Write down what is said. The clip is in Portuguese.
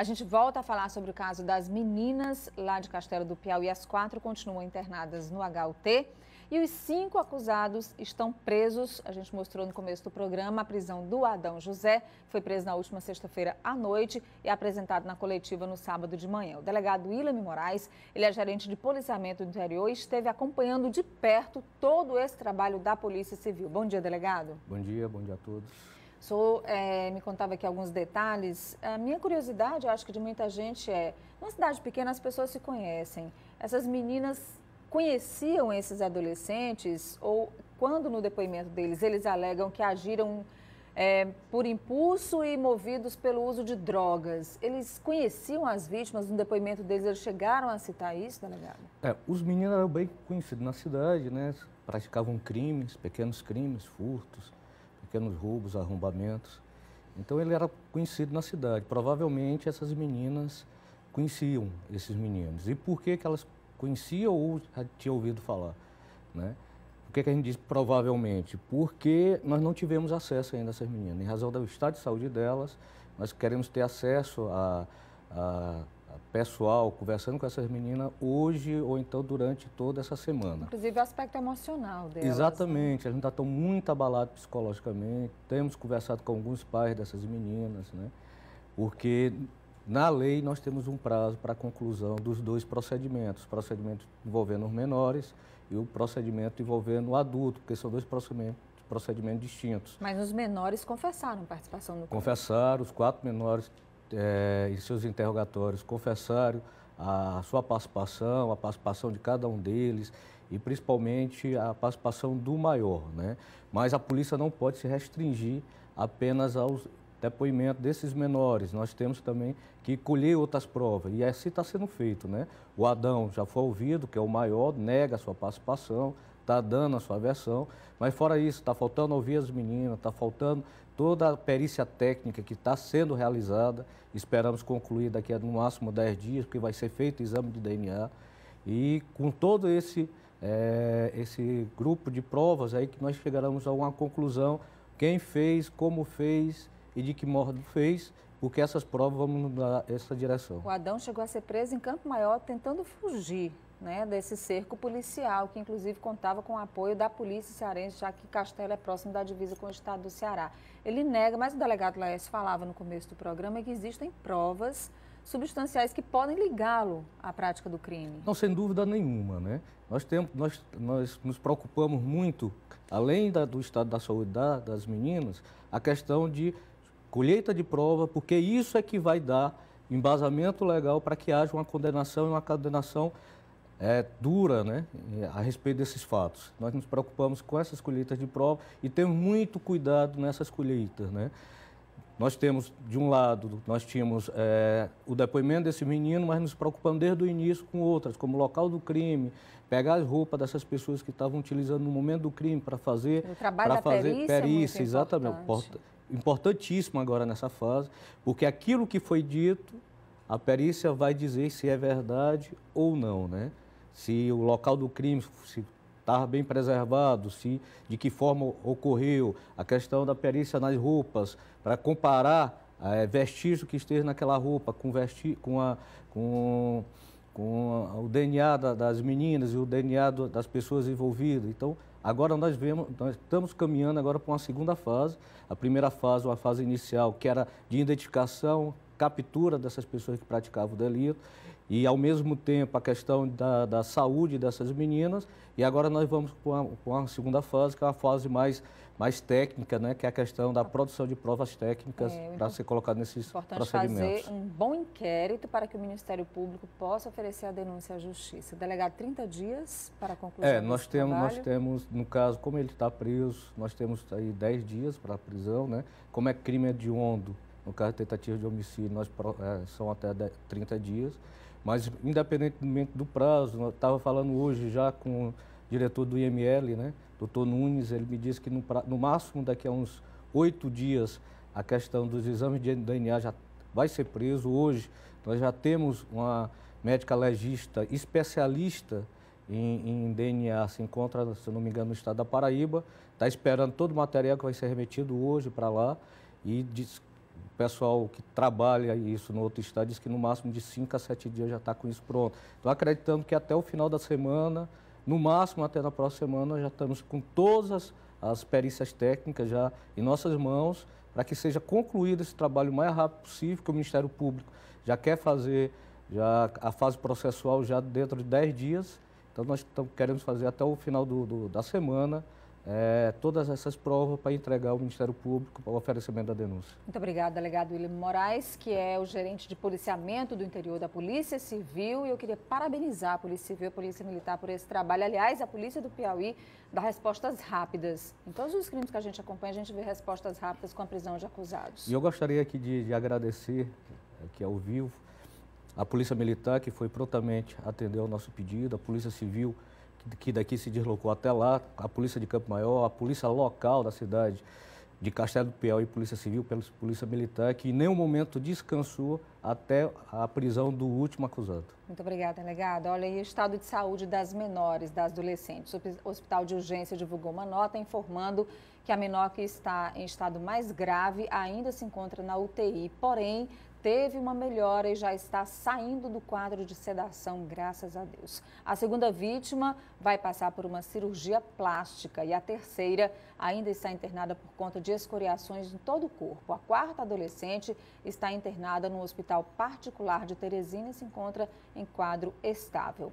A gente volta a falar sobre o caso das meninas lá de Castelo do Piauí. As quatro continuam internadas no HUT e os cinco acusados estão presos. A gente mostrou no começo do programa a prisão do Adão José, que foi preso na última sexta-feira à noite e apresentado na coletiva no sábado de manhã. O delegado William Moraes, ele é gerente de policiamento do interior e esteve acompanhando de perto todo esse trabalho da Polícia Civil. Bom dia, delegado. Bom dia, bom dia a todos. O senhor é, me contava aqui alguns detalhes. A minha curiosidade, eu acho que de muita gente, é: numa cidade pequena as pessoas se conhecem. Essas meninas conheciam esses adolescentes ou quando no depoimento deles eles alegam que agiram é, por impulso e movidos pelo uso de drogas. Eles conheciam as vítimas, no depoimento deles, eles chegaram a citar isso, delegado? É, os meninos eram bem conhecidos na cidade, né? Praticavam crimes, pequenos crimes, furtos pequenos roubos, arrombamentos. Então ele era conhecido na cidade. Provavelmente essas meninas conheciam esses meninos. E por que, que elas conheciam ou tinham ouvido falar? Né? Por que, que a gente diz provavelmente? Porque nós não tivemos acesso ainda a essas meninas. Em razão do estado de saúde delas, nós queremos ter acesso a, a pessoal conversando com essas meninas hoje ou então durante toda essa semana. Inclusive o aspecto emocional delas. Né? Exatamente, a gente está muito abalado psicologicamente, temos conversado com alguns pais dessas meninas, né? Porque na lei nós temos um prazo para a conclusão dos dois procedimentos, o procedimento envolvendo os menores e o procedimento envolvendo o adulto, porque são dois procedimentos procedimentos distintos. Mas os menores confessaram participação no crime? Confessaram, os quatro menores é, eh, em seus interrogatórios confessaram a sua participação, a participação de cada um deles e principalmente a participação do maior, né? Mas a polícia não pode se restringir apenas aos depoimento desses menores, nós temos também que colher outras provas. E assim está sendo feito, né? O Adão já foi ouvido, que é o maior, nega a sua participação, está dando a sua versão, mas fora isso, está faltando ouvir as meninas, está faltando toda a perícia técnica que está sendo realizada, esperamos concluir daqui a no máximo 10 dias, porque vai ser feito o exame de DNA, e com todo esse, é, esse grupo de provas aí que nós chegaremos a uma conclusão, quem fez, como fez e de que modo fez, porque essas provas vão dar essa direção. O Adão chegou a ser preso em Campo Maior tentando fugir né, desse cerco policial, que inclusive contava com o apoio da polícia cearense, já que Castelo é próximo da divisa com o estado do Ceará. Ele nega, mas o delegado Laércio falava no começo do programa que existem provas substanciais que podem ligá-lo à prática do crime. Não, sem dúvida nenhuma, né? Nós, temos, nós, nós nos preocupamos muito, além da, do estado da saúde da, das meninas, a questão de colheita de prova, porque isso é que vai dar embasamento legal para que haja uma condenação e uma condenação é, dura né, a respeito desses fatos. Nós nos preocupamos com essas colheitas de prova e temos muito cuidado nessas colheitas. Né? Nós temos, de um lado, nós tínhamos é, o depoimento desse menino, mas nos preocupamos desde o início com outras, como local do crime, pegar as roupas dessas pessoas que estavam utilizando no momento do crime para fazer... O trabalho da fazer perícia, é perícia é exatamente. Importante. Importantíssimo agora nessa fase, porque aquilo que foi dito, a perícia vai dizer se é verdade ou não, né? se o local do crime se estava bem preservado, se de que forma ocorreu, a questão da perícia nas roupas, para comparar é, vestígio que esteja naquela roupa com, vesti com, a, com, com a, o DNA da, das meninas e o DNA do, das pessoas envolvidas. Então, agora nós, vemos, nós estamos caminhando agora para uma segunda fase. A primeira fase, uma fase inicial, que era de identificação, captura dessas pessoas que praticavam o delito e, ao mesmo tempo, a questão da, da saúde dessas meninas. E agora nós vamos para uma, segunda fase, que é uma fase mais, mais técnica, né? que é a questão da produção de provas técnicas é, para ser colocado nesses importante procedimentos. fazer um bom inquérito para que o Ministério Público possa oferecer a denúncia à Justiça. Delegado, 30 dias para a conclusão É, nós temos, trabalho. nós temos, no caso, como ele está preso, nós temos aí 10 dias para a prisão, né? Como é crime hediondo, no caso de tentativa de homicídio, nós, é, são até 30 dias. Mas, independentemente do prazo, eu estava falando hoje já com o diretor do IML, né, doutor Nunes, ele me disse que no, no máximo daqui a uns oito dias a questão dos exames de DNA já vai ser preso. Hoje, nós já temos uma médica legista especialista em, em, DNA se encontra, se não me engano, no estado da Paraíba. Está esperando todo o material que vai ser remetido hoje para lá e diz, pessoal que trabalha isso no outro estado diz que no máximo de 5 a 7 dias já está com isso pronto. Então, acreditando que até o final da semana, no máximo até na próxima semana, já estamos com todas as, perícias técnicas já em nossas mãos para que seja concluído esse trabalho o mais rápido possível, que o Ministério Público já quer fazer já a fase processual já dentro de 10 dias. Então, nós estamos, queremos fazer até o final do, do, da semana é, todas essas provas para entregar ao Ministério Público para o oferecimento da denúncia. Muito obrigada, delegado William Moraes, que é o gerente de policiamento do interior da Polícia Civil. E eu queria parabenizar a Polícia Civil e a Polícia Militar por esse trabalho. Aliás, a Polícia do Piauí dá respostas rápidas. Em todos os crimes que a gente acompanha, a gente vê respostas rápidas com a prisão de acusados. E eu gostaria aqui de, de agradecer, aqui eh, ao vivo, a Polícia Militar, que foi prontamente atender ao nosso pedido, a Polícia Civil que daqui se deslocou até lá, a polícia de Campo Maior, a polícia local da cidade de Castelo do Piauí, Polícia Civil, Polícia Militar, que em nenhum momento descansou até a prisão do último acusado. Muito obrigada, delegado. Olha, e o estado de saúde das menores, das adolescentes. O Hospital de Urgência divulgou uma nota informando que a menor que está em estado mais grave ainda se encontra na UTI, porém teve uma melhora e já está saindo do quadro de sedação, graças a Deus. A segunda vítima vai passar por uma cirurgia plástica e a terceira ainda está internada por conta de escoriações em todo o corpo. A quarta adolescente está internada no hospital particular de Teresina e se encontra em quadro estável.